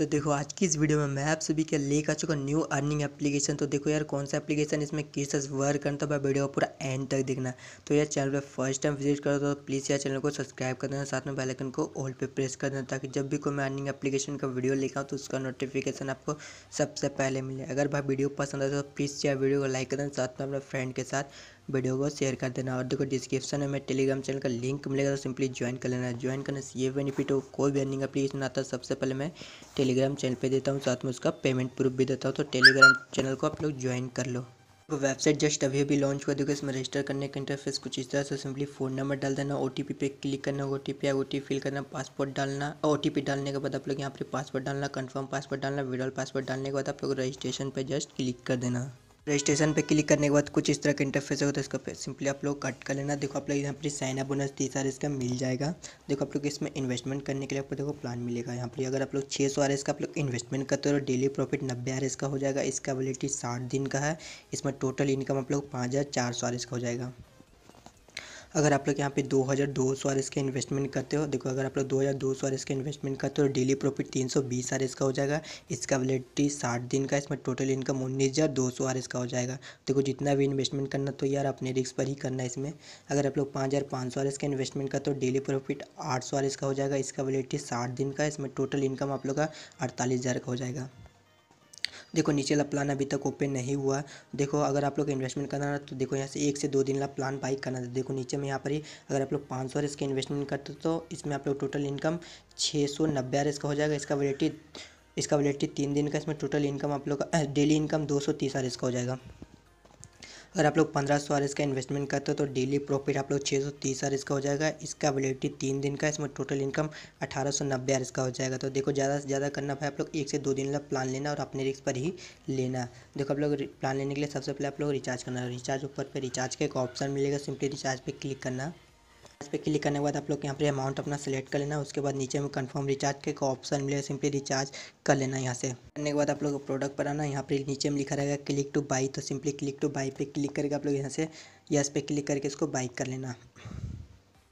तो देखो आज की इस वीडियो में मैं आप सभी के लेकर चुका न्यू अर्निंग एप्लीकेशन तो देखो यार कौन सा एप्लीकेशन इसमें किस वर्क करना तो भाई वीडियो को पूरा एंड तक देखना तो यार चैनल पर फर्स्ट टाइम विजिट करो तो प्लीज़ यार चैनल को सब्सक्राइब कर देना साथ में बेलाइकन को ऑल पे प्रेस कर देना ताकि जब भी कोई मैं अर्निंग एप्लीकेशन का वीडियो लेकर तो उसका नोटिफिकेशन आपको सबसे पहले मिले अगर भाई वीडियो पसंद आए तो प्लीज़ यार वीडियो को लाइक कर देना साथ में अपने फ्रेंड के साथ वीडियो को शेयर कर देना और देखो डिस्क्रिप्शन में टेलीग्राम चैनल का लिंक मिलेगा तो सिंपली ज्वाइन कर लेना ज्वाइन करने से ये बेनिफिट हो कोई भी अर्निंग अपलीकेशन आता है सबसे पहले मैं टेलीग्राम चैनल पे देता हूँ साथ में उसका पेमेंट प्रूफ भी देता हूँ तो टेलीग्राम चैनल को आप लोग ज्वाइन कर लो वेबसाइट जस्ट अभी अभी लॉन्च हुआ देखो इसमें रजिस्टर करने का इंटरफेस कुछ इस तरह से सिंपली फ़ोन नंबर डाल देना ओ पे क्लिक करना O T P O T fill करना पासपोर्ट डालना ओ डालने के बाद आप लोग यहाँ पर पासवर्ड डालना confirm password withdrawal withdrawal password डालने के बाद आप लोग रजिस्ट्रेशन पर जस्ट क्लिक कर देना रजिस्ट्रेशन पे क्लिक करने के बाद कुछ इस तरह का इंटरफेस होगा तो इसको सिंपली आप लोग कट कर लेना देखो आप लोग यहाँ पर साइन अप बोनस तीस आर का मिल जाएगा देखो आप लोग इसमें इन्वेस्टमेंट करने के लिए आपको देखो प्लान मिलेगा यहाँ पर अगर आप लोग छः सौ आर का आप लोग इन्वेस्टमेंट करते हो डेली प्रॉफिट नब्बे आर का हो जाएगा इसका वैलिडिटी साठ दिन का है इसमें टोटल इनकम आप लोग पाँच हज़ार चार सौ आर का हो जाएगा अगर आप लोग यहाँ पे दो हज़ार दो सौ इसके इन्वेस्टमेंट करते हो देखो अगर आप लोग दो हज़ार दो सौ इसके इन्वेस्टमेंट करते हो डेली प्रॉफिट तीन सौ बीस आर इसका हो जाएगा इसका वैलिडिटी साठ दिन का इसमें टोटल इनकम उन्नीस हज़ार दो सौ आर इसका हो जाएगा देखो जितना भी इन्वेस्टमेंट करना तो यार अपने रिस्क पर ही करना है इसमें अगर आप लोग पाँच हज़ार पाँच सौ इसका इन्वेस्टमेंट करते हो डेली प्रॉफिट आठ सौ आर इसका हो जाएगा इसका वैलिडिटी साठ दिन का इसमें टोटल इनकम आप लोग का अड़तालीस हज़ार का हो जाएगा देखो नीचे वाला प्लान अभी तक ओपन नहीं हुआ देखो अगर आप लोग इन्वेस्टमेंट करना तो देखो यहाँ से एक से दो दिन वाला प्लान बाई करना था देखो नीचे में यहाँ पर ही अगर आप लोग पाँच सौ इसके इन्वेस्टमेंट करते तो इसमें आप लोग टोटल इनकम छः सौ नब्बे का हो जाएगा इसका वैलिटी इसका वैलिटी तीन दिन का इसमें टोटल इनकम आप लोग का डेली इनकम दो सौ तीस हो जाएगा अगर आप लोग पंद्रह सौ इसका इन्वेस्टमेंट करते हो तो डेली प्रॉफिट आप लोग छः सौ तीस आर इसका हो जाएगा इसका वैलिडिटी तीन दिन का इसमें टोटल इनकम अठारह सौ नब्बे आर का हो जाएगा तो देखो ज़्यादा से ज़्यादा करना पाए आप लोग एक से दो दिन का प्लान लेना और अपने रिक्स पर ही लेना देखो आप लोग प्लान लेने के लिए सबसे पहले आप लोग रिचार्ज करना रिचार्ज ऊपर पर रिचार्ज का एक ऑप्शन मिलेगा सिंपली रिचार्ज पर क्लिक करना पे क्लिक करने के बाद आप लोग यहाँ पे अमाउंट अपना सेलेक्ट कर लेना उसके बाद नीचे में कंफर्म रिचार्ज के का ऑप्शन मिलेगा सिंपली रिचार्ज कर लेना यहाँ से करने के बाद आप लोग प्रोडक्ट पर आना यहाँ पे नीचे में लिखा रहेगा क्लिक टू बाई तो सिंपली क्लिक टू बाई पे क्लिक करके आप लोग यहाँ से यस पे क्लिक करके इसको बाइक कर लेना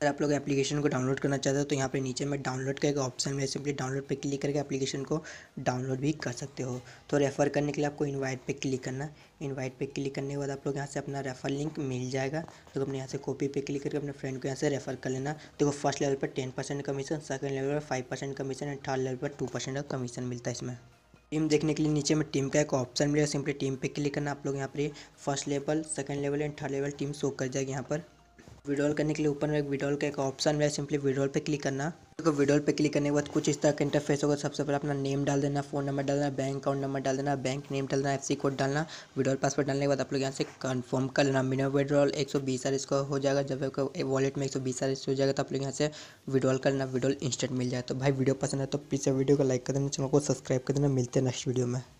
अगर आप लोग एप्लीकेशन को डाउनलोड करना चाहते हो तो यहाँ पे नीचे में डाउनलोड का एक ऑप्शन में सिंपली डाउनलोड पे क्लिक करके एप्लीकेशन को डाउनलोड भी कर सकते हो तो रेफ़र करने के लिए आपको इनवाइट पे क्लिक करना इनवाइट पे क्लिक करने के बाद आप लोग यहाँ से अपना रेफ़र लिंक मिल जाएगा तो अपने यहाँ से कॉपी पे क्लिक करके अपने फ्रेंड को यहाँ से रेफ़र कर लेना देखो फर्स्ट लेवल पर ten percent commission second level पर five percent commission and third level पर टू परसेंट का कमीशन मिलता है इसमें टीम देखने के लिए नीचे में टीम का एक ऑप्शन मिलेगा सिंपली टीम पे क्लिक करना आप लोग यहाँ पर first level second level and third level team show कर जाएगी यहाँ पर विड्रॉल करने के लिए ऊपर में एक विड्रॉल का एक ऑप्शन है सिंपली विड्रॉल पे क्लिक करना तो विड्रॉल पे क्लिक करने के बाद कुछ इस तरह का इंटरफेस होगा सबसे पहले अपना नेम डाल देना फोन नंबर डालना बैंक अकाउंट नंबर डाल देना बैंक नेम डालना एफ कोड डालना विड्रॉल पासवर्ड डालने के बाद आप लोग यहाँ से कन्फर्म कर लेना मिनिमम विड्रॉल एक सौ बीस आर का हो जाएगा जब आपको वॉलेट में एक सौ बीस आर हो जाएगा तो आप लोग यहाँ से विड्रॉल करना विड्रॉल इंस्टेंट मिल जाए तो भाई वीडियो पसंद है तो प्लीज़ वीडियो को लाइक कर देना चैनल को सब्सक्राइब कर देना मिलते हैं नेक्स्ट वीडियो में